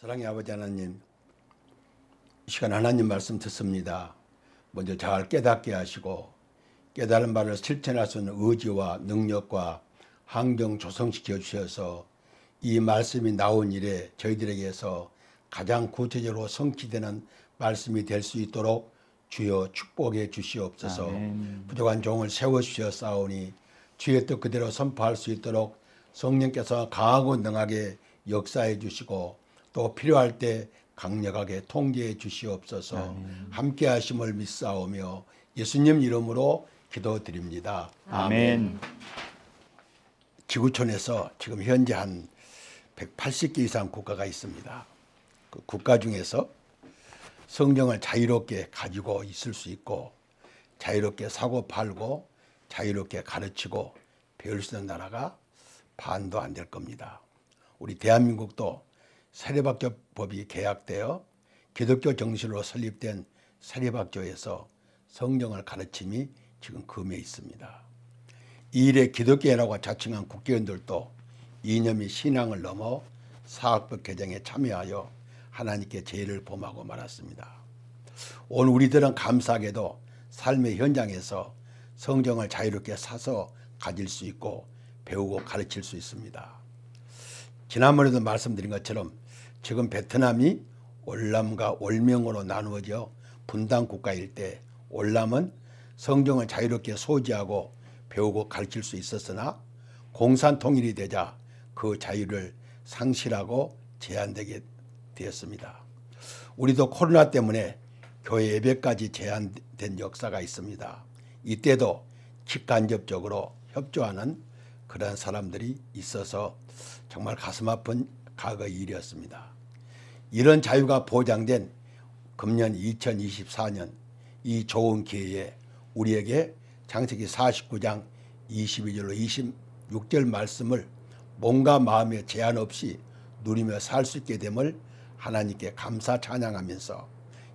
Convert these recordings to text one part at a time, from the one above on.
사랑의 아버지 하나님, 이 시간 하나님 말씀 듣습니다. 먼저 잘 깨닫게 하시고 깨달은 바를 실천할 수 있는 의지와 능력과 환경 조성시켜 주셔서 이 말씀이 나온 일에 저희들에게서 가장 구체적으로 성취되는 말씀이 될 수 있도록 주여 축복해 주시옵소서 아멘. 부족한 종을 세워주시옵사니 주의 뜻 그대로 선포할 수 있도록 성령께서 강하고 능하게 역사해 주시고 또 필요할 때 강력하게 통제해 주시옵소서 아멘. 함께 하심을 믿사오며 예수님 이름으로 기도드립니다. 아멘. 지구촌에서 지금 현재 한 180개 이상 국가가 있습니다. 그 국가 중에서 성경을 자유롭게 가지고 있을 수 있고 자유롭게 사고 팔고 자유롭게 가르치고 배울 수 있는 나라가 반도 안 될 겁니다. 우리 대한민국도 세례박교 법이 개약되어 기독교 정신으로 설립된 세례박교에서 성경을 가르침이 지금 금해 있습니다. 이 일에 기독교회라고 자칭한 국회의원들도 이념이 신앙을 넘어 사학법 개정에 참여하여 하나님께 죄를 범하고 말았습니다. 오늘 우리들은 감사하게도 삶의 현장에서 성경을 자유롭게 사서 가질 수 있고 배우고 가르칠 수 있습니다. 지난번에도 말씀드린 것처럼 지금 베트남이 월남과월명으로 나누어져 분단 국가일 때월남은 성경을 자유롭게 소지하고 배우고 가르칠 수 있었으나 공산 통일이 되자 그 자유를 상실하고 제한되게 되었습니다. 우리도 코로나 때문에 교회 예배까지 제한된 역사가 있습니다. 이때도 직간접적으로 협조하는 그런 사람들이 있어서 정말 가슴 아픈 과거 일이었습니다. 이런 자유가 보장된 금년 2024년 이 좋은 기회에 우리에게 장세기 49장 22절로 26절 말씀을 몸과 마음의 제한 없이 누리며 살 수 있게 됨을 하나님께 감사 찬양하면서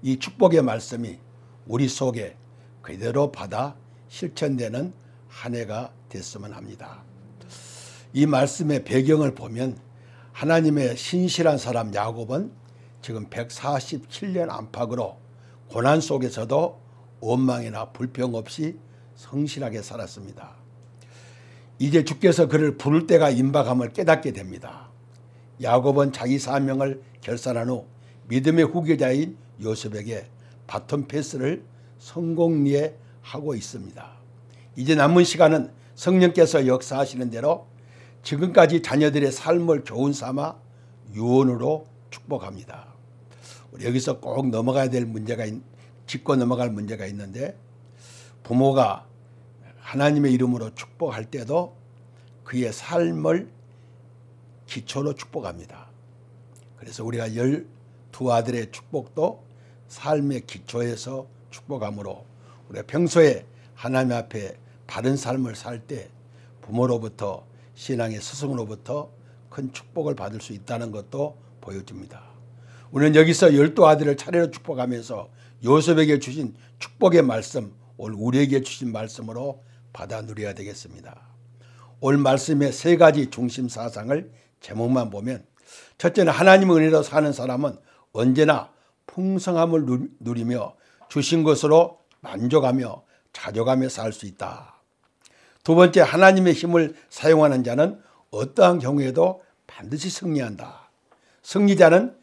이 축복의 말씀이 우리 속에 그대로 받아 실천되는 한 해가 됐으면 합니다. 이 말씀의 배경을 보면 하나님의 신실한 사람 야곱은 지금 147년 안팎으로 고난 속에서도 원망이나 불평 없이 성실하게 살았습니다. 이제 주께서 그를 부를 때가 임박함을 깨닫게 됩니다. 야곱은 자기 사명을 결산한 후 믿음의 후계자인 요셉에게 바톤 패스를 성공리에 하고 있습니다. 이제 남은 시간은 성령께서 역사하시는 대로 지금까지 자녀들의 삶을 교훈 삼아 유언으로 축복합니다. 여기서 꼭 넘어가야 될 문제가 짚고 넘어갈 문제가 있는데 부모가 하나님의 이름으로 축복할 때도 그의 삶을 기초로 축복합니다. 그래서 우리가 열 두 아들의 축복도 삶의 기초에서 축복함으로 우리가 평소에 하나님 앞에 바른 삶을 살 때 부모로부터 신앙의 스승으로부터 큰 축복을 받을 수 있다는 것도 보여줍니다. 우리는 여기서 열두 아들을 차례로 축복하면서 요셉에게 주신 축복의 말씀, 오늘 우리에게 주신 말씀으로 받아 누려야 되겠습니다. 올 말씀의 세 가지 중심 사상을 제목만 보면 첫째는 하나님의 은혜로 사는 사람은 언제나 풍성함을 누리며 주신 것으로 만족하며 자족하며 살 수 있다. 두 번째 하나님의 힘을 사용하는 자는 어떠한 경우에도 반드시 승리한다. 승리자는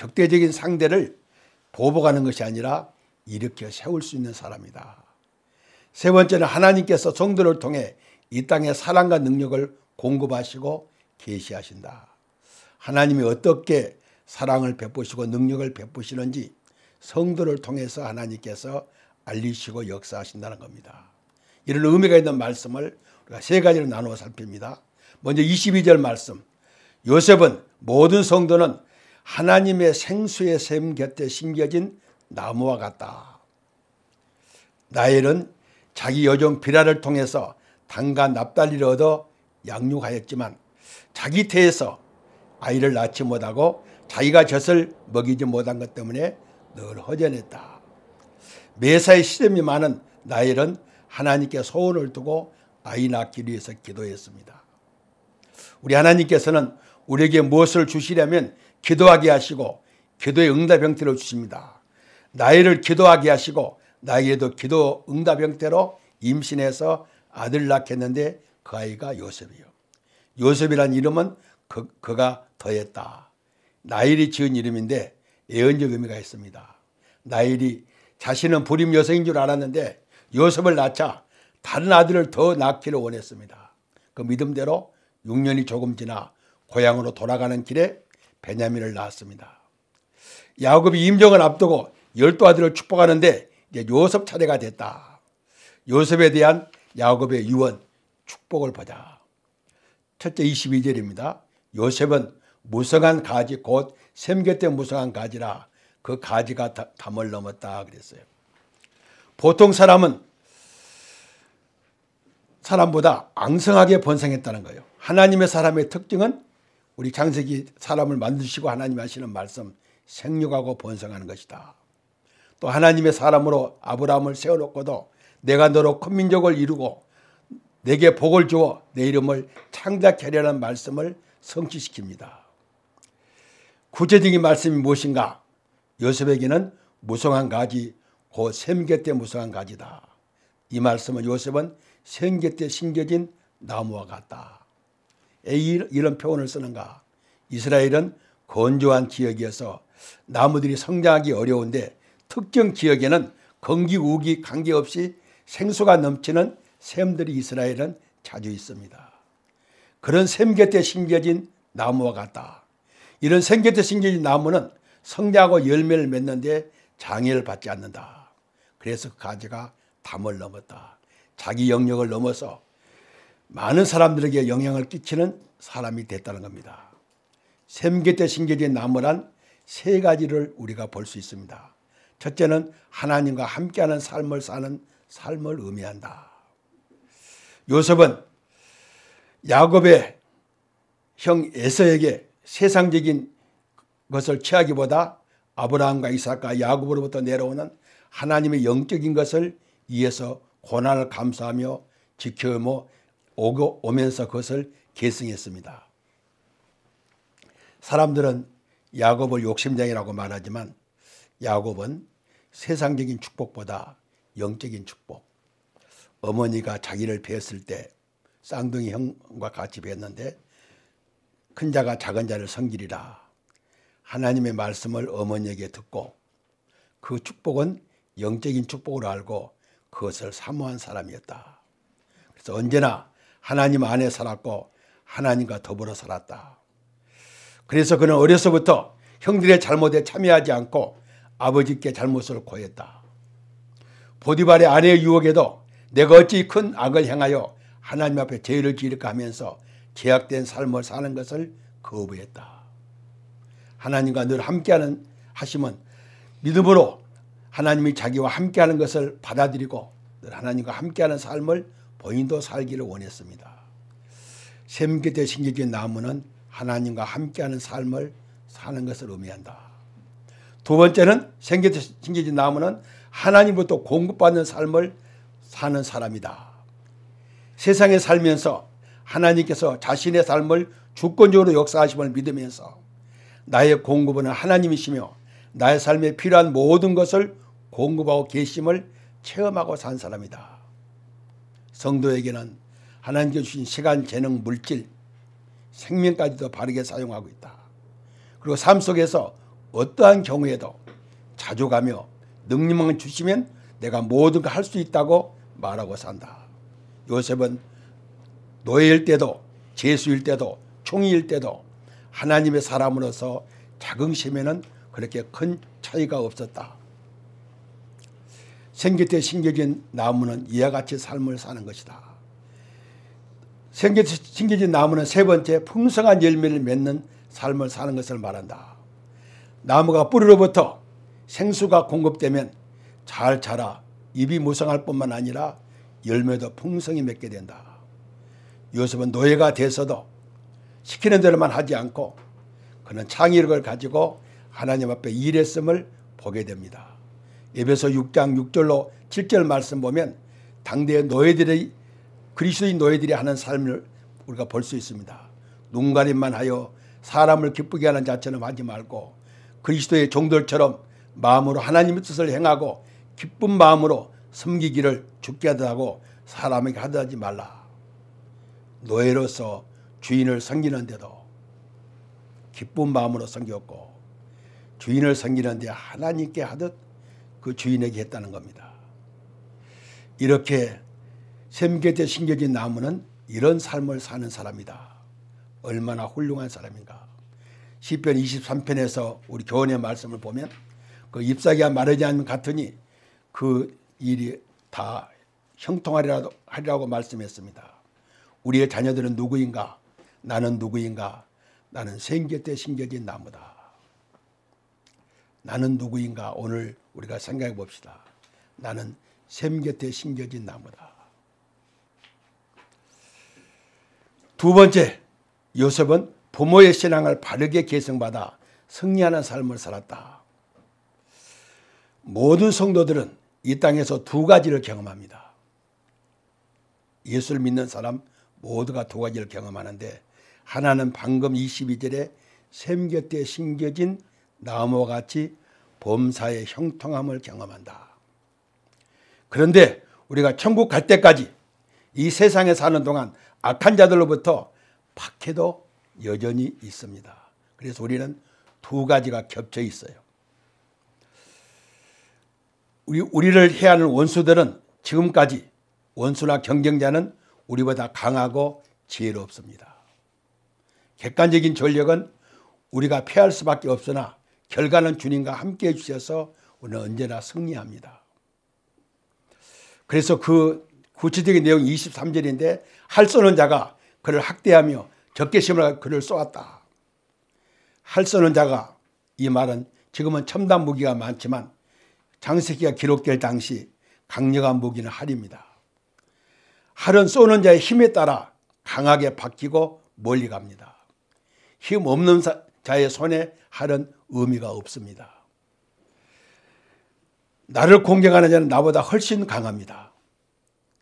적대적인 상대를 보복하는 것이 아니라 일으켜 세울 수 있는 사람이다. 세 번째는 하나님께서 성도를 통해 이 땅의 사랑과 능력을 공급하시고 계시하신다. 하나님이 어떻게 사랑을 베푸시고 능력을 베푸시는지 성도를 통해서 하나님께서 알리시고 역사하신다는 겁니다. 이런 의미가 있는 말씀을 우리가 세 가지로 나누어 살핍니다. 먼저 22절 말씀. 요셉은 모든 성도는 하나님의 생수의 샘 곁에 심겨진 나무와 같다. 나엘은 자기 여종 비라를 통해서 단과 납달리를 얻어 양육하였지만 자기 태에서 아이를 낳지 못하고 자기가 젖을 먹이지 못한 것 때문에 늘 허전했다. 매사에 시름이 많은 나엘은 하나님께 소원을 두고 아이 낳기 위해서 기도했습니다. 우리 하나님께서는 우리에게 무엇을 주시려면 기도하게 하시고 기도의 응답 형태로 주십니다. 나이를 기도하게 하시고 나이에도 기도 응답 형태로 임신해서 아들 낳겠는데 그 아이가 요셉이요. 요셉이란 이름은 그, 그가 더했다. 나일이 지은 이름인데 예언적 의미가 있습니다. 나일이 자신은 불임 여성인 줄 알았는데 요셉을 낳자 다른 아들을 더 낳기를 원했습니다. 그 믿음대로 6년이 조금 지나 고향으로 돌아가는 길에 베냐민을 낳았습니다. 야곱이 임종을 앞두고 열두 아들을 축복하는데 이제 요셉 차례가 됐다. 요셉에 대한 야곱의 유언 축복을 보자. 첫째 22절입니다. 요셉은 무성한 가지 곧 샘곁에 무성한 가지라 그 가지가 담을 넘었다 그랬어요. 보통 사람은 사람보다 앙성하게 번성했다는 거예요. 하나님의 사람의 특징은 우리 장세기 사람을 만드시고 하나님 하시는 말씀 생육하고 번성하는 것이다. 또 하나님의 사람으로 아브라함을 세워놓고도 내가 너로 큰 민족을 이루고 내게 복을 주어 내 이름을 창작 하려는 말씀을 성취시킵니다. 구체적인 말씀이 무엇인가? 요셉에게는 무성한 가지, 곧 샘개 때 무성한 가지다. 이 말씀은 요셉은 생계 때 심겨진 나무와 같다. 이런 표현을 쓰는가? 이스라엘은 건조한 지역이어서 나무들이 성장하기 어려운데 특정 지역에는 건기 우기 관계없이 생수가 넘치는 샘들이 이스라엘은 자주 있습니다. 그런 샘 곁에 심겨진 나무와 같다. 이런 샘 곁에 심겨진 나무는 성장하고 열매를 맺는데 장애를 받지 않는다. 그래서 그 가지가 담을 넘었다. 자기 영역을 넘어서 많은 사람들에게 영향을 끼치는 사람이 됐다는 겁니다. 샘계대 신계대 나무란 세 가지를 우리가 볼 수 있습니다. 첫째는 하나님과 함께하는 삶을 사는 삶을 의미한다. 요셉은 야곱의 형 에서에게 세상적인 것을 취하기보다 아브라함과 이삭과 야곱으로부터 내려오는 하나님의 영적인 것을 이해서 고난을 감수하며 지켜오 오고 오면서 그것을 계승했습니다. 사람들은 야곱을 욕심쟁이라고 말하지만 야곱은 세상적인 축복보다 영적인 축복. 어머니가 자기를 배을때 쌍둥이 형과 같이 배는데큰 자가 작은 자를 섬기리라. 하나님의 말씀을 어머니에게 듣고 그 축복은 영적인 축복으로 알고 그것을 사모한 사람이었다. 그래서 언제나 하나님 안에 살았고 하나님과 더불어 살았다. 그래서 그는 어려서부터 형들의 잘못에 참여하지 않고 아버지께 잘못을 고했다. 보디발의 아내의 유혹에도 내가 어찌 큰 악을 행하여 하나님 앞에 죄를 지을까 하면서 제약된 삶을 사는 것을 거부했다. 하나님과 늘 함께하는 하심은 믿음으로 하나님이 자기와 함께하는 것을 받아들이고 늘 하나님과 함께하는 삶을 본인도 살기를 원했습니다. 샘 끝에 심겨진 나무는 하나님과 함께하는 삶을 사는 것을 의미한다. 두 번째는 생겨진 심겨진 나무는 하나님부터 공급받는 삶을 사는 사람이다. 세상에 살면서 하나님께서 자신의 삶을 주권적으로 역사하심을 믿으면서 나의 공급은 하나님이시며 나의 삶에 필요한 모든 것을 공급하고 계심을 체험하고 산 사람이다. 성도에게는 하나님께 주신 시간, 재능, 물질, 생명까지도 바르게 사용하고 있다. 그리고 삶 속에서 어떠한 경우에도 자족하며 능력만 주시면 내가 모든 걸 할 수 있다고 말하고 산다. 요셉은 노예일 때도 제수일 때도 총리일 때도 하나님의 사람으로서 자긍심에는 그렇게 큰 차이가 없었다. 생계태 심겨진 나무는 이와 같이 삶을 사는 것이다. 생계태 심겨진 나무는 세 번째 풍성한 열매를 맺는 삶을 사는 것을 말한다. 나무가 뿌리로부터 생수가 공급되면 잘 자라 입이 무성할 뿐만 아니라 열매도 풍성히 맺게 된다. 요셉은 노예가 돼서도 시키는 대로만 하지 않고 그는 창의력을 가지고 하나님 앞에 일했음을 보게 됩니다. 에베소 6장 6절로 7절 말씀 보면 당대의 노예들의 그리스도의 노예들이 하는 삶을 우리가 볼 수 있습니다. 눈가림만 하여 사람을 기쁘게 하는 자처럼 하지 말고 그리스도의 종들처럼 마음으로 하나님의 뜻을 행하고 기쁜 마음으로 섬기기를 죽게 하더고 사람에게 하더하지 말라. 노예로서 주인을 섬기는데도 기쁜 마음으로 섬겼고 주인을 섬기는데 하나님께 하듯 그 주인에게 했다는 겁니다. 이렇게 샘곁에 신겨진 나무는 이런 삶을 사는 사람이다. 얼마나 훌륭한 사람인가. 1 0편 23편에서 우리 교훈의 말씀을 보면 그 잎사귀가 마르지 않는 같으니 그 일이 다 형통하리라고 하리라고 말씀했습니다. 우리의 자녀들은 누구인가? 나는 누구인가? 나는 생계 때 심겨진 나무다. 나는 누구인가? 오늘 우리가 생각해 봅시다. 나는 샘 곁에 심겨진 나무다. 두 번째, 요셉은 부모의 신앙을 바르게 계승받아 승리하는 삶을 살았다. 모든 성도들은 이 땅에서 두 가지를 경험합니다. 예수를 믿는 사람 모두가 두 가지를 경험하는데 하나는 방금 22절에 샘 곁에 심겨진 나무와 같이 범사의 형통함을 경험한다. 그런데 우리가 천국 갈 때까지 이 세상에 사는 동안 악한 자들로부터 박해도 여전히 있습니다. 그래서 우리는 두 가지가 겹쳐 있어요. 우리, 우리를 해하는 원수들은 지금까지 원수나 경쟁자는 우리보다 강하고 지혜롭습니다. 객관적인 전력은 우리가 패할 수밖에 없으나 결과는 주님과 함께 해주셔서 우리는 언제나 승리합니다. 그래서 그 구체적인 내용 23절인데 할 쏘는 자가 그를 학대하며 적개심을 그를 쏘았다. 할 쏘는 자가 이 말은 지금은 첨단 무기가 많지만 장세기가 기록될 당시 강력한 무기는 활입니다. 활은 쏘는 자의 힘에 따라 강하게 바뀌고 멀리 갑니다. 힘 없는 사, 자의 손에 하는 의미가 없습니다. 나를 공격하는 자는 나보다 훨씬 강합니다.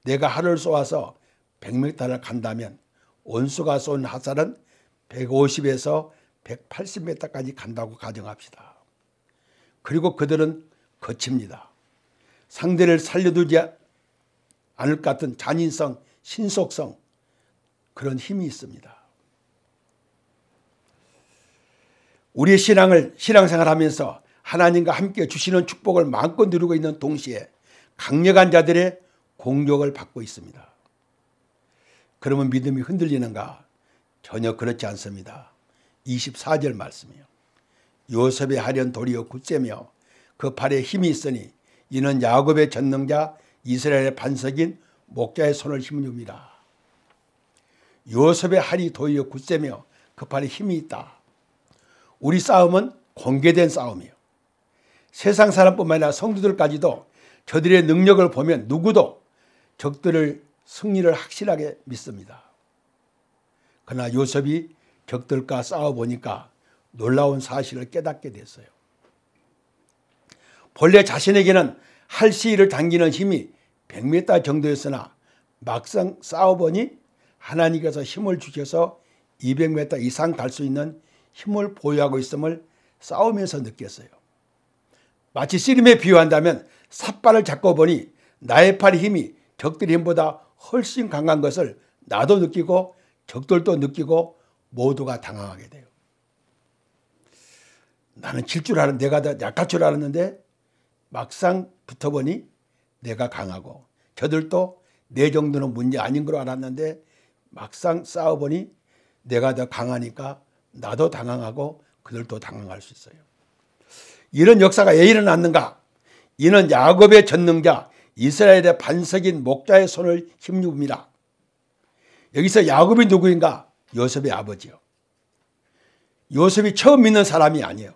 내가 활을 쏘아서 100m를 간다면 원수가 쏜 화살은 150에서 180m까지 간다고 가정합시다. 그리고 그들은 거칩니다. 상대를 살려두지 않을 것 같은 잔인성, 신속성 그런 힘이 있습니다. 우리의 신앙을 신앙생활하면서 하나님과 함께 주시는 축복을 마음껏 누리고 있는 동시에 강력한 자들의 공격을 받고 있습니다. 그러면 믿음이 흔들리는가? 전혀 그렇지 않습니다. 24절 말씀이요. 요셉의 하련 돌이요 굳세며 그 팔에 힘이 있으니 이는 야곱의 전능자 이스라엘의 반석인 목자의 손을 힘줍니다. 요셉의 할이 돌이요 굳세며 그 팔에 힘이 있다. 우리 싸움은 공개된 싸움이에요. 세상 사람뿐만 아니라 성도들까지도 저들의 능력을 보면 누구도 적들을 승리를 확실하게 믿습니다. 그러나 요셉이 적들과 싸워보니까 놀라운 사실을 깨닫게 됐어요. 본래 자신에게는 할 시위를 당기는 힘이 100m 정도였으나 막상 싸워보니 하나님께서 힘을 주셔서 200m 이상 갈 수 있는 힘을 보유하고 있음을 싸우면서 느꼈어요. 마치 씨름에 비유한다면 삿발을 잡고 보니 나의 팔의 힘이 적들의 힘보다 훨씬 강한 것을 나도 느끼고 적들도 느끼고 모두가 당황하게 돼요. 나는 질줄 알았는데 내가 더 약할 줄 알았는데 막상 붙어보니 내가 강하고 저들도 내 정도는 문제 아닌 걸 알았는데 막상 싸워보니 내가 더 강하니까 나도 당황하고 그들도 당황할 수 있어요. 이런 역사가 왜 일어났는가? 이는 야곱의 전능자 이스라엘의 반석인 목자의 손을 힘입니다. 여기서 야곱이 누구인가? 요셉의 아버지요. 요셉이 처음 믿는 사람이 아니에요.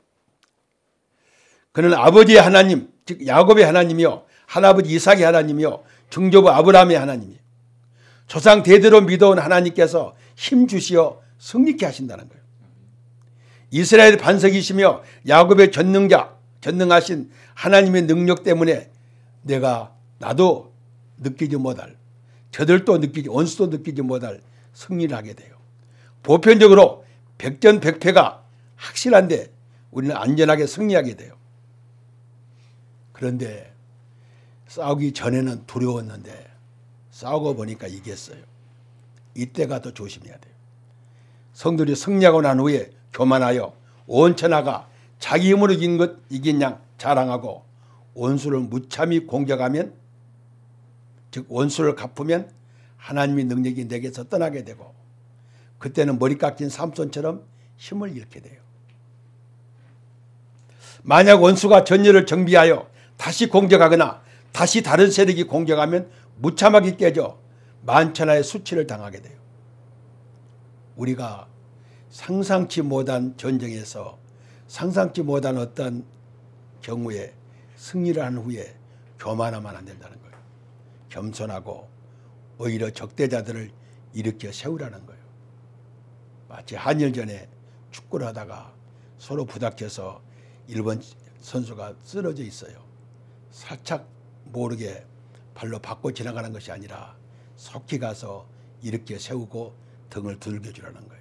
그는 아버지의 하나님, 즉 야곱의 하나님이요. 할아버지 이삭의 하나님이요. 중조부 아브라함의 하나님이요. 조상 대대로 믿어온 하나님께서 힘 주시어 승리케 하신다는 거예요. 이스라엘 반석이시며 야곱의 전능자 전능하신 하나님의 능력 때문에 내가 나도 느끼지 못할 저들도 느끼지 원수도 느끼지 못할 승리를 하게 돼요. 보편적으로 백전백패가 확실한데 우리는 안전하게 승리하게 돼요. 그런데 싸우기 전에는 두려웠는데 싸우고 보니까 이겼어요. 이때가 더 조심해야 돼요. 성들이 승리하고 난 후에 교만하여 온천하가 자기 힘으로 이긴 것 이긴 양 자랑하고 원수를 무참히 공격하면 즉 원수를 갚으면 하나님의 능력이 내게서 떠나게 되고 그때는 머리 깎인 삼손처럼 힘을 잃게 돼요. 만약 원수가 전열을 정비하여 다시 공격하거나 다시 다른 세력이 공격하면 무참하게 깨져 만천하의 수치를 당하게 돼요. 우리가 상상치 못한 전쟁에서 상상치 못한 어떤 경우에 승리를 한 후에 교만하면 안 된다는 거예요. 겸손하고 오히려 적대자들을 일으켜 세우라는 거예요. 마치 한일전에 축구를 하다가 서로 부닥쳐서 일본 선수가 쓰러져 있어요. 살짝 모르게 발로 밟고 지나가는 것이 아니라 속히 가서 일으켜 세우고 등을 들겨주라는 거예요.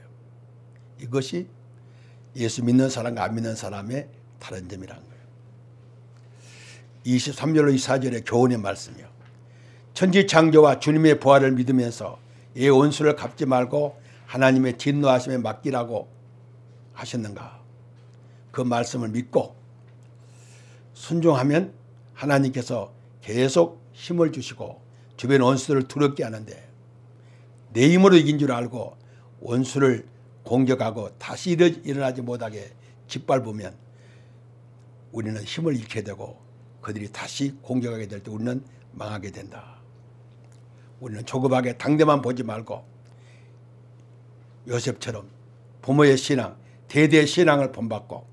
이것이 예수 믿는 사람과 안 믿는 사람의 다른 점이라는 거예요. 23절로 24절의 교훈의 말씀이요. 천지 창조와 주님의 부활을 믿으면서 이 원수를 갚지 말고 하나님의 진노하심에 맡기라고 하셨는가. 그 말씀을 믿고 순종하면 하나님께서 계속 힘을 주시고 주변 원수들을 두렵게 하는데 내 힘으로 이긴 줄 알고 원수를 공격하고 다시 일어나지 못하게 짓밟으면 우리는 힘을 잃게 되고 그들이 다시 공격하게 될 때 우리는 망하게 된다. 우리는 조급하게 당대만 보지 말고 요셉처럼 부모의 신앙, 대대의 신앙을 본받고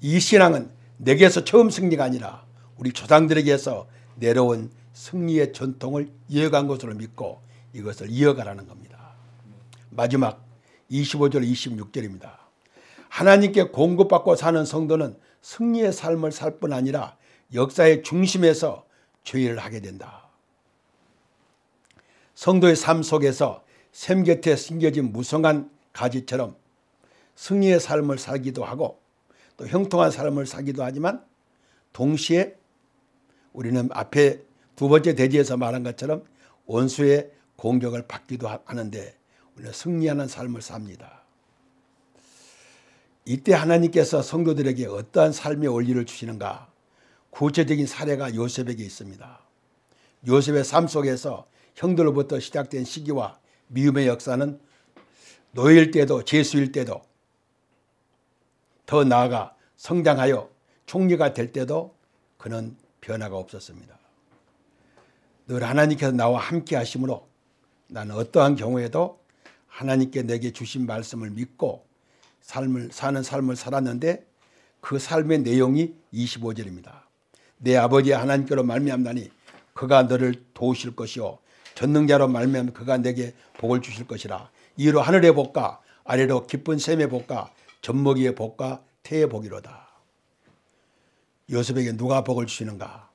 이 신앙은 내게서 처음 승리가 아니라 우리 조상들에게서 내려온 승리의 전통을 이어간 것으로 믿고 이것을 이어가라는 겁니다. 마지막 25절 26절입니다. 하나님께 공급받고 사는 성도는 승리의 삶을 살 뿐 아니라 역사의 중심에서 주의를 하게 된다. 성도의 삶 속에서 샘 곁에 숨겨진 무성한 가지처럼 승리의 삶을 살기도 하고 또 형통한 삶을 살기도 하지만 동시에 우리는 앞에 두 번째 대지에서 말한 것처럼 원수의 공격을 받기도 하는데 우리는 승리하는 삶을 삽니다. 이때 하나님께서 성도들에게 어떠한 삶의 원리를 주시는가? 구체적인 사례가 요셉에게 있습니다. 요셉의 삶 속에서 형들로부터 시작된 시기와 미움의 역사는 노예일 때도 제수일 때도 더 나아가 성장하여 총리가 될 때도 그는 변화가 없었습니다. 늘 하나님께서 나와 함께 하심으로 나는 어떠한 경우에도 하나님께 내게 주신 말씀을 믿고 삶을 사는 삶을 살았는데 그 삶의 내용이 25절입니다. 내 아버지 하나님께로 말미암나니 그가 너를 도우실 것이요 전능자로 말미암 그가 내게 복을 주실 것이라 이로 하늘의 복과 아래로 기쁜 샘의 복과 젖먹이의 복과 태의 복이로다. 요셉에게 누가 복을 주시는가?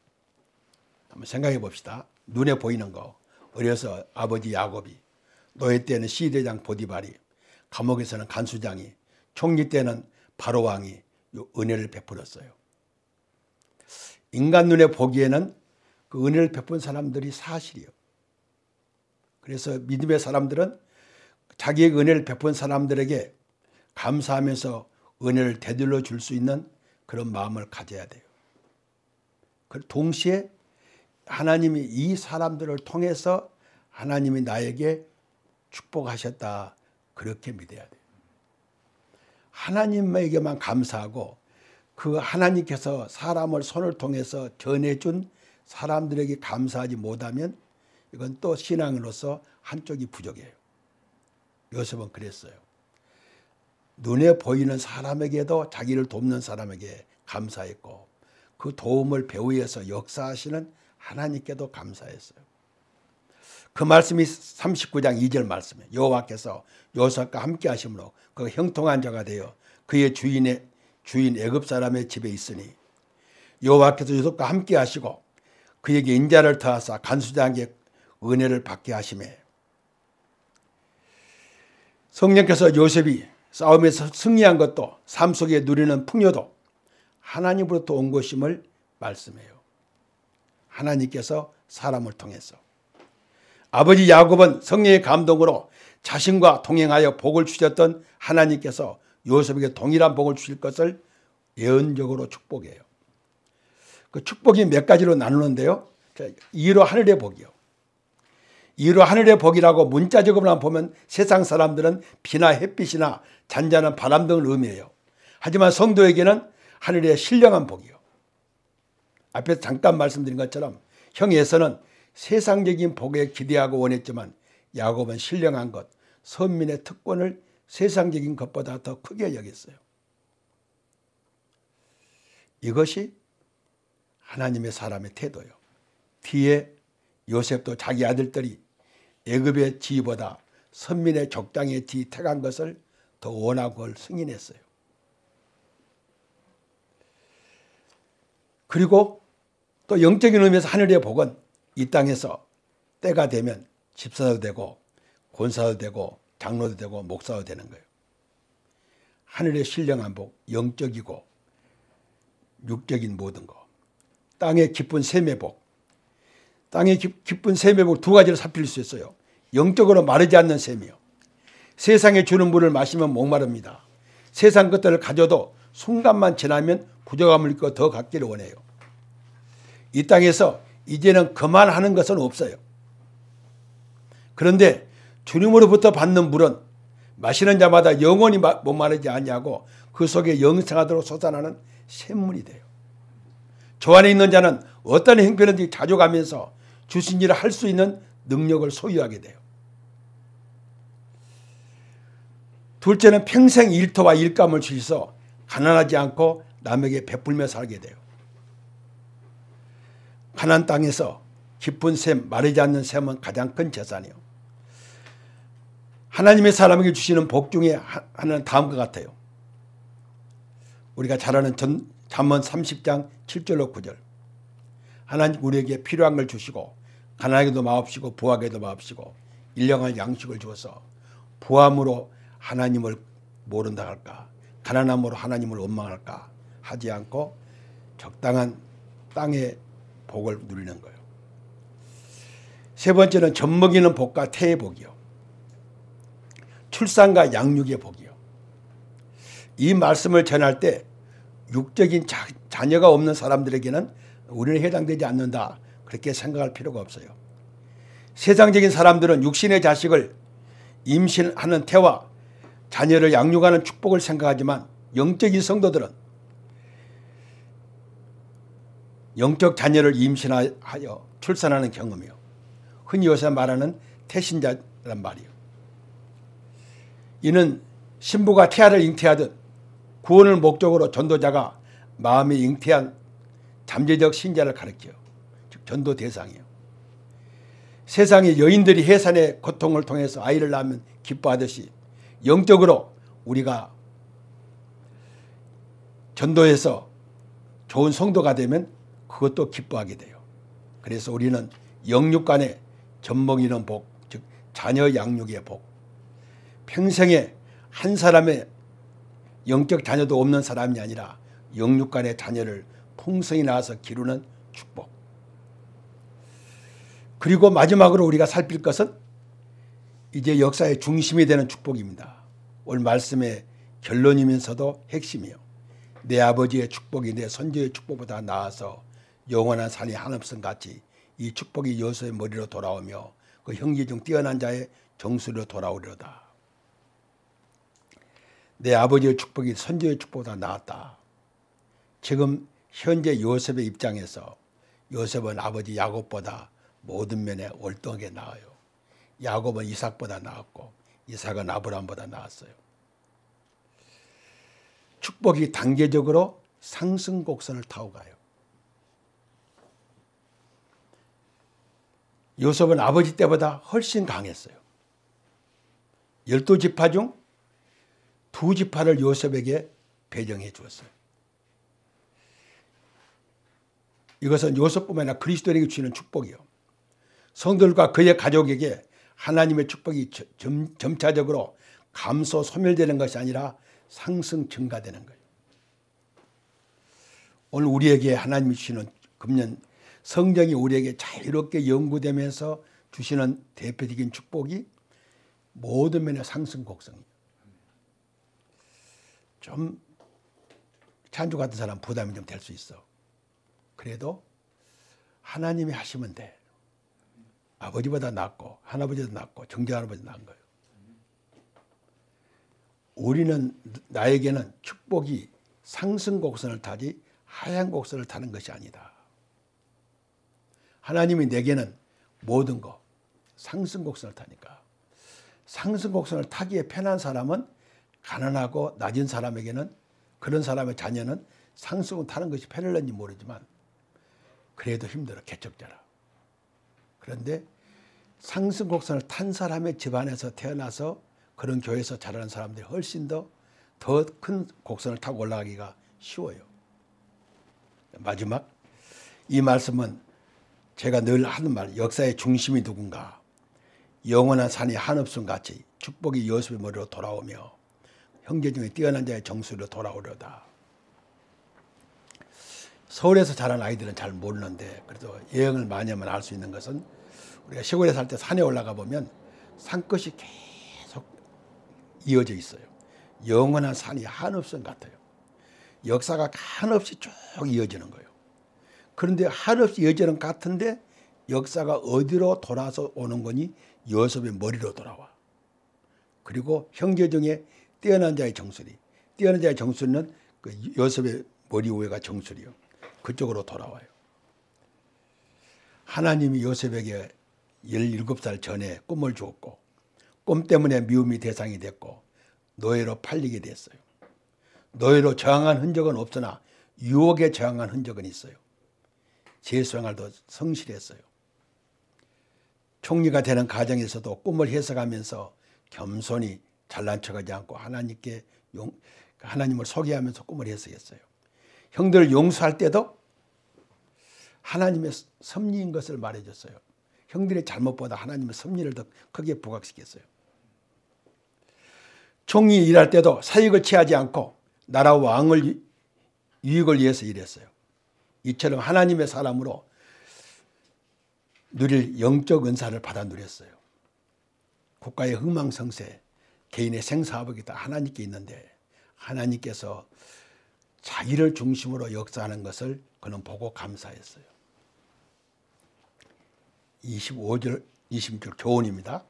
한번 생각해 봅시다. 눈에 보이는 거. 어려서 아버지 야곱이 노예 때는 시대장 보디발이, 감옥에서는 간수장이, 총리 때는 바로왕이 은혜를 베풀었어요. 인간 눈에 보기에는 그 은혜를 베푼 사람들이 사실이에요. 그래서 믿음의 사람들은 자기의 은혜를 베푼 사람들에게 감사하면서 은혜를 되돌려 줄수 있는 그런 마음을 가져야 돼요. 동시에 하나님이 이 사람들을 통해서 하나님이 나에게 축복하셨다. 그렇게 믿어야 돼요. 하나님에게만 감사하고 그 하나님께서 사람을 손을 통해서 전해준 사람들에게 감사하지 못하면 이건 또 신앙으로서 한쪽이 부족해요. 요셉은 그랬어요. 눈에 보이는 사람에게도 자기를 돕는 사람에게 감사했고 그 도움을 배우에서 역사하시는 하나님께도 감사했어요. 그 말씀이 39장 2절 말씀에 여호와께서 요셉과 함께 하심으로 그 형통한 자가 되어 그의 주인의 주인 애굽 사람의 집에 있으니 여호와께서 요셉과 함께 하시고 그에게 인자를 더하사 간수장에게 은혜를 받게 하심에 성령께서 요셉이 싸움에서 승리한 것도 삶 속에 누리는 풍요도 하나님으로부터 온 것임을 말씀해요. 하나님께서 사람을 통해서 아버지 야곱은 성령의 감동으로 자신과 동행하여 복을 주셨던 하나님께서 요셉에게 동일한 복을 주실 것을 예언적으로 축복해요. 그 축복이 몇 가지로 나누는데요. 이로 하늘의 복이요. 이로 하늘의 복이라고 문자적으로만 보면 세상 사람들은 비나 햇빛이나 잔잔한 바람 등을 의미해요. 하지만 성도에게는 하늘의 신령한 복이요. 앞에서 잠깐 말씀드린 것처럼 형에서는 세상적인 복에 기대하고 원했지만 야곱은 신령한 것, 선민의 특권을 세상적인 것보다 더 크게 여겼어요. 이것이 하나님의 사람의 태도요. 뒤에 요셉도 자기 아들들이 애굽의 지위보다 선민의 적당히 지택한 것을 더 원하고 승인했어요. 그리고 또 영적인 의미에서 하늘의 복은 이 땅에서 때가 되면 집사도 되고 권사도 되고 장로도 되고 목사도 되는 거예요. 하늘의 신령 한복, 영적이고 육적인 모든 거. 땅의 기쁜 세매복. 땅의 기, 쁜 세매복 두 가지를 사필 수 있어요. 영적으로 마르지 않는 셈이요. 세상에 주는 물을 마시면 목마릅니다. 세상 것들을 가져도 순간만 지나면 부족함을 입고 더 갖기를 원해요. 이 땅에서 이제는 그만하는 것은 없어요. 그런데 주님으로부터 받는 물은 마시는 자마다 영원히 못 마르지 아니고그 속에 영생하도록 솟아나는 샘물이 돼요. 저 안에 있는 자는 어떤 행편인지 자족하면서 주신 일을 할 수 있는 능력을 소유하게 돼요. 둘째는 평생 일터와 일감을 주셔서 가난하지 않고 남에게 베풀며 살게 돼요. 가난 땅에서 깊은 샘, 마르지 않는 샘은 가장 큰 재산이요. 하나님의 사람에게 주시는 복 중에 하나는 다음과 같아요. 우리가 잘 아는 잠언 30장 7절로 9절. 하나님 우리에게 필요한 걸 주시고 가난하게도 마옵시고 부하게도 마옵시고 일령한 양식을 주어서 부함으로 하나님을 모른다 할까 가난함으로 하나님을 원망할까 하지 않고 적당한 땅에 복을 누리는 거예요. 세 번째는 젖먹이는 복과 태의 복이요. 출산과 양육의 복이요. 이 말씀을 전할 때 육적인 자, 자녀가 없는 사람들에게는 우리는 해당되지 않는다. 그렇게 생각할 필요가 없어요. 세상적인 사람들은 육신의 자식을 임신하는 태와 자녀를 양육하는 축복을 생각하지만 영적인 성도들은 영적 자녀를 임신하여 출산하는 경험이요. 흔히 요새 말하는 태신자란 말이요. 이는 신부가 태아를 잉태하듯 구원을 목적으로 전도자가 마음이 잉태한 잠재적 신자를 가르켜요. 즉 전도 대상이요. 세상의 여인들이 해산의 고통을 통해서 아이를 낳으면 기뻐하듯이 영적으로 우리가 전도해서 좋은 성도가 되면 그것도 기뻐하게 돼요. 그래서 우리는 영육 간에 전복이는 복, 즉 자녀 양육의 복. 평생에 한 사람의 영적 자녀도 없는 사람이 아니라 영육 간의 자녀를 풍성히 낳아서 기르는 축복. 그리고 마지막으로 우리가 살필 것은 이제 역사의 중심이 되는 축복입니다. 오늘 말씀의 결론이면서도 핵심이요. 내 아버지의 축복이 내 선조의 축복보다 나아서 영원한 산이 한없음 같이 이 축복이 여수의 머리로 돌아오며 그 형제 중 뛰어난 자의 정수로 돌아오려다. 내 아버지의 축복이 선지의 축복보다 나았다. 지금 현재 요셉의 입장에서 요셉은 아버지 야곱보다 모든 면에 월등하게 나아요. 야곱은 이삭보다 나았고 이삭은 아브라함보다 나았어요. 축복이 단계적으로 상승 곡선을 타고 가요. 요셉은 아버지 때보다 훨씬 강했어요. 열두 지파 중 두 지파를 요셉에게 배정해 주었어요. 이것은 요셉뿐만 아니라 그리스도에게 주시는 축복이요. 성들과 그의 가족에게 하나님의 축복이 점, 점차적으로 감소 소멸되는 것이 아니라 상승 증가되는 거예요. 오늘 우리에게 하나님이 주시는 금년 성경이 우리에게 자유롭게 연구되면서 주시는 대표적인 축복이 모든 면의 상승 곡성이에요. 좀 찬조 같은 사람 부담이 좀 될 수 있어. 그래도 하나님이 하시면 돼. 아버지보다 낫고 할아버지보 낫고 정자 할아버지 나은 거예요. 우리는 나에게는 축복이 상승 곡선을 타지 하향 곡선을 타는 것이 아니다. 하나님이 내게는 모든 것 상승 곡선을 타니까 상승 곡선을 타기에 편한 사람은 가난하고 낮은 사람에게는 그런 사람의 자녀는 상승을 타는 것이 편할는지 모르지만 그래도 힘들어 개척자라. 그런데 상승 곡선을 탄 사람의 집안에서 태어나서 그런 교회에서 자라는 사람들이 훨씬 더 더 큰 곡선을 타고 올라가기가 쉬워요. 마지막 이 말씀은 제가 늘 하는 말 역사의 중심이 누군가 영원한 산이 한없음 같이 축복이 여수의 머리로 돌아오며 형제 중에 뛰어난 자의 정수로 돌아오려다. 서울에서 자란 아이들은 잘 모르는데 그래도 여행을 많이 하면 알 수 있는 것은 우리가 시골에 살 때 산에 올라가 보면 산끝이 계속 이어져 있어요. 영원한 산이 한없음 같아요. 역사가 한없이 쭉 이어지는 거예요. 그런데 하루없이 여전은 같은데 역사가 어디로 돌아서 오는 거니 요섭의 머리로 돌아와. 그리고 형제 중에 뛰어난 자의 정수리. 뛰어난 자의 정수리는 그 요섭의 머리 위가 정수리요. 그쪽으로 돌아와요. 하나님이 요셉에게 17살 전에 꿈을 주었고 꿈 때문에 미움이 대상이 됐고 노예로 팔리게 됐어요. 노예로 저항한 흔적은 없으나 유혹에 저항한 흔적은 있어요. 제수항을 더 성실했어요. 총리가 되는 과정에서도 꿈을 해석하면서 겸손히 잘난 척하지 않고 하나님께 용, 하나님을 소개하면서 꿈을 해석했어요. 형들을 용서할 때도 하나님의 섭리인 것을 말해줬어요. 형들의 잘못보다 하나님의 섭리를 더 크게 부각시켰어요. 총리 일할 때도 사익을 취하지 않고 나라 왕을 유익을 위해서 일했어요. 이처럼 하나님의 사람으로 누릴 영적 은사를 받아 누렸어요. 국가의 흥망성쇠, 개인의 생사업이 다 하나님께 있는데 하나님께서 자기를 중심으로 역사하는 것을 그는 보고 감사했어요. 25절 26절 교훈입니다.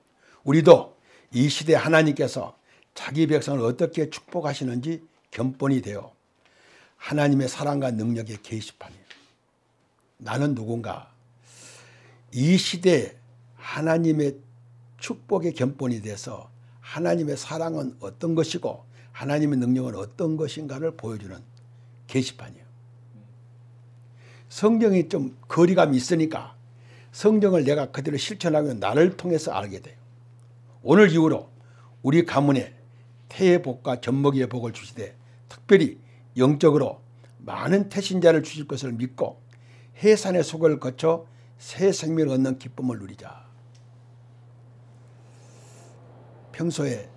우리도 이 시대 하나님께서 자기 백성을 어떻게 축복하시는지 견본이 되어 하나님의 사랑과 능력의 게시판이 나는 누군가. 이 시대 하나님의 축복의 견본이 돼서 하나님의 사랑은 어떤 것이고 하나님의 능력은 어떤 것인가를 보여주는 게시판이에요. 성경이 좀 거리감이 있으니까 성경을 내가 그대로 실천하면 나를 통해서 알게 돼요. 오늘 이후로 우리 가문에 태의 복과 젖목의 복을 주시되 특별히 영적으로 많은 태신자를 주실 것을 믿고 해산의 속을 거쳐 새 생명을 얻는 기쁨을 누리자. 평소에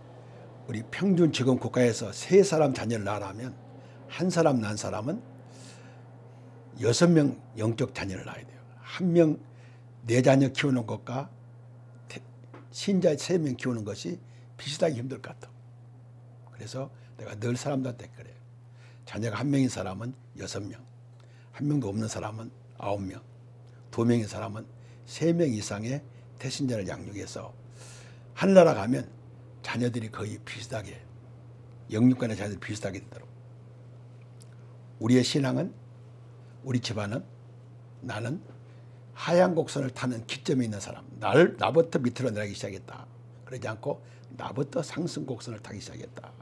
우리 평균 지금 국가에서 세 사람 자녀를 낳으라면 한 사람 낳 사람은 여섯 명 영적 자녀를 낳아야 돼요. 한명내 네 자녀 키우는 것과 신자 세명 키우는 것이 비슷하게 힘들 것 같아. 그래서 내가 늘 사람들한테 그래요. 자녀가 한 명인 사람은 여섯 명, 한 명도 없는 사람은 9명, 2명의 사람은 3명 이상의 태신자를 양육해서 하늘나라 가면 자녀들이 거의 비슷하게 영육간의 자녀들이 비슷하게 되도록 우리의 신앙은 우리 집안은 나는 하얀 곡선을 타는 기점에 있는 사람 나를 나부터 밑으로 내리기 시작했다 그러지 않고 나부터 상승 곡선을 타기 시작했다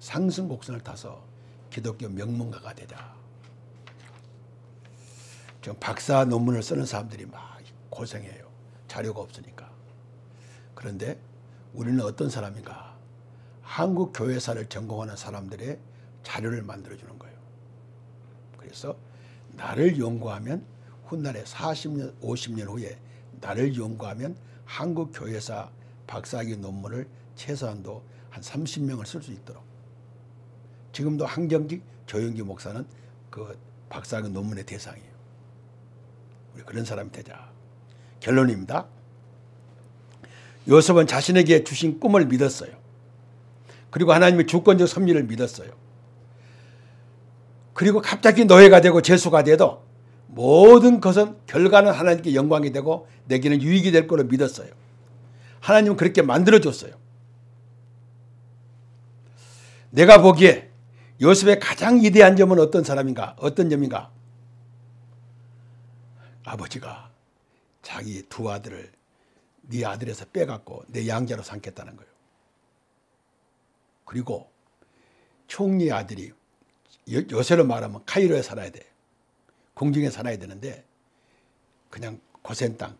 상승 곡선을 타서 기독교 명문가가 되자 지금 박사 논문을 쓰는 사람들이 막 고생해요. 자료가 없으니까. 그런데 우리는 어떤 사람인가? 한국 교회사를 전공하는 사람들의 자료를 만들어주는 거예요. 그래서 나를 연구하면 훗날에 40년, 50년 후에 나를 연구하면 한국 교회사 박사학위 논문을 최소한도 한 30명을 쓸 수 있도록 지금도 한경직 조영기 목사는 그 박사학위 논문의 대상이에요. 우리 그런 사람이 되자. 결론입니다. 요셉은 자신에게 주신 꿈을 믿었어요. 그리고 하나님의 주권적 섭리를 믿었어요. 그리고 갑자기 노예가 되고 재수가 돼도 모든 것은 결과는 하나님께 영광이 되고 내게는 유익이 될 거로 믿었어요. 하나님은 그렇게 만들어줬어요. 내가 보기에 요셉의 가장 위대한 점은 어떤 사람인가? 어떤 점인가? 아버지가 자기 두 아들을 네 아들에서 빼갖고 내 양자로 삼겠다는 거예요. 그리고 총리 아들이 요, 새로 말하면 카이로에 살아야 돼. 공중에 살아야 되는데 그냥 고센 땅,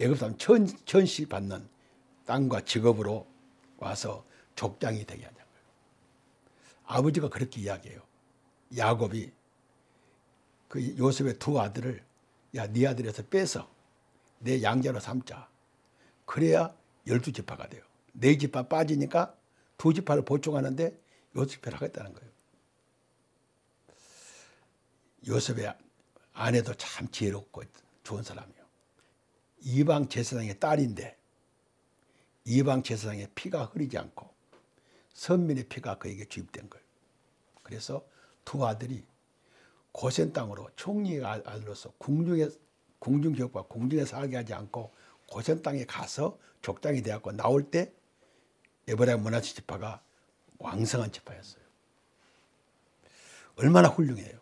애굽 사람 천, 천시 받는 땅과 직업으로 와서 족장이 되게 하자고요. 아버지가 그렇게 이야기해요. 야곱이 그 요셉의 두 아들을 야, 네 아들에서 빼서 내 양자로 삼자. 그래야 열두 지파가 돼요. 네 지파 빠지니까 두 지파를 보충하는데 요셉을 하겠다는 거예요. 요셉의 아내도 참 지혜롭고 좋은 사람이에요. 이방 제사장의 딸인데 이방 제사장의 피가 흐리지 않고 선민의 피가 그에게 주입된 거예요. 그래서 두 아들이 고센 땅으로 총리가 알로서 아, 궁중에 궁중 기업과 궁중에 살게 하지 않고 고센 땅에 가서 족장이 되었고 나올 때 에브라임 문화치 지파가 왕성한 지파였어요. 얼마나 훌륭해요.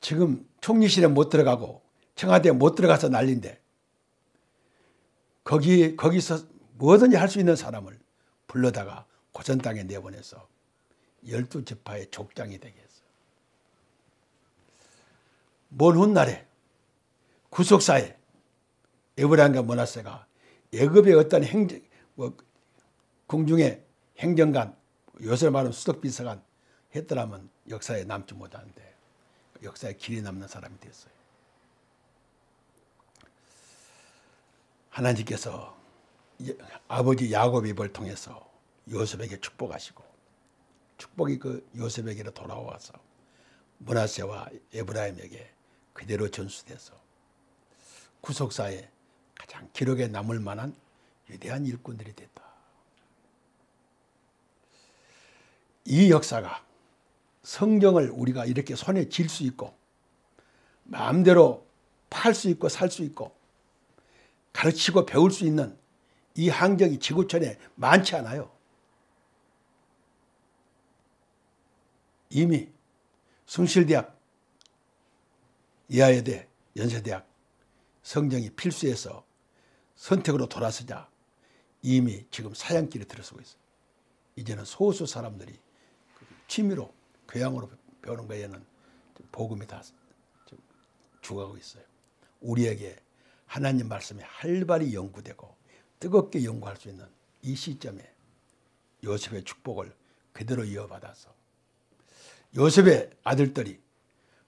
지금 총리실에 못 들어가고 청와대에 못 들어가서 난리인데 거기 거기서 뭐든지 할 수 있는 사람을 불러다가 고전 땅에 내보내서 열두 지파의 족장이 되게 먼 훗날에 구속사에 에브라임과 모나세가 예급의 어떤 행정, 뭐, 궁중의 행정관, 요새 말하면 수석비서관 했더라면 역사에 남지 못하는데 역사에 길이 남는 사람이 됐어요. 하나님께서 예, 아버지 야곱 입을 통해서 요셉에게 축복하시고 축복이 그 요셉에게로 돌아와서 문하세와 에브라임에게 그대로 전수돼서 구속사에 가장 기록에 남을 만한 위대한 일꾼들이 됐다. 이 역사가 성경을 우리가 이렇게 손에 쥘수 있고 마음대로 팔 수 있고 살 수 있고 가르치고 배울 수 있는 이 항적이 지구촌에 많지 않아요. 이미 숭실대학 이하여대, 연세대학 성장이 필수에서 선택으로 돌아서자 이미 지금 사양길에 들어서고 있어요. 이제는 소수 사람들이 취미로 교양으로 배우는 거에는 복음이 다 죽어가고 있어요. 우리에게 하나님 말씀이 활발히 연구되고 뜨겁게 연구할 수 있는 이 시점에 요셉의 축복을 그대로 이어받아서 요셉의 아들들이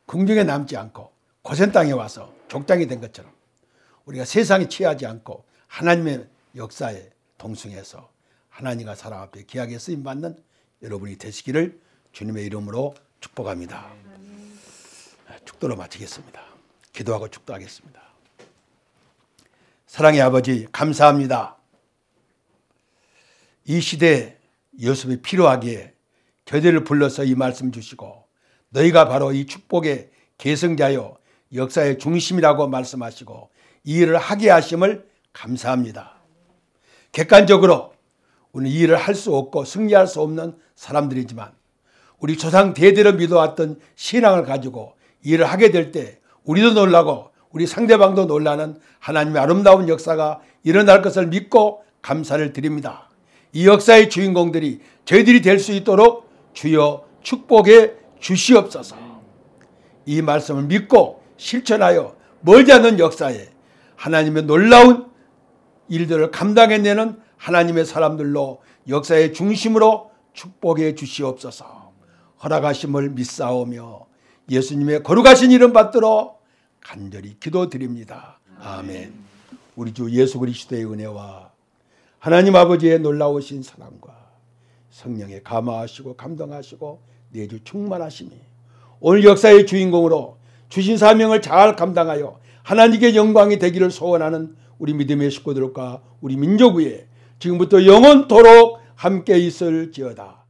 궁중에 남지 않고 고센 땅에 와서 족장이 된 것처럼 우리가 세상에 취하지 않고 하나님의 역사에 동승해서 하나님과 사람 앞에 기하게 쓰임 받는 여러분이 되시기를 주님의 이름으로 축복합니다. 네, 축도로 마치겠습니다. 기도하고 축도하겠습니다. 사랑의 아버지 감사합니다. 이 시대에 요셉이 필요하기에 저희들 불러서 이 말씀 주시고 너희가 바로 이 축복의 계승자요 역사의 중심이라고 말씀하시고 이 일을 하게 하심을 감사합니다. 객관적으로 우리는 이 일을 할 수 없고 승리할 수 없는 사람들이지만 우리 조상 대대로 믿어왔던 신앙을 가지고 일을 하게 될 때 우리도 놀라고 우리 상대방도 놀라는 하나님의 아름다운 역사가 일어날 것을 믿고 감사를 드립니다. 이 역사의 주인공들이 저희들이 될 수 있도록 주여 축복해 주시옵소서. 이 말씀을 믿고 실천하여 멀지 않은 역사에 하나님의 놀라운 일들을 감당해내는 하나님의 사람들로 역사의 중심으로 축복해 주시옵소서. 허락하심을 믿사오며 예수님의 거룩하신 이름 받들어 간절히 기도드립니다. 아멘. 우리 주 예수 그리스도의 은혜와 하나님 아버지의 놀라우신 사랑과 성령의 감화하시고 감동하시고 내주 충만하심이 오늘 역사의 주인공으로 주신 사명을 잘 감당하여 하나님께 영광이 되기를 소원하는 우리 믿음의 식구들과 우리 민족 위에 지금부터 영원토록 함께 있을지어다.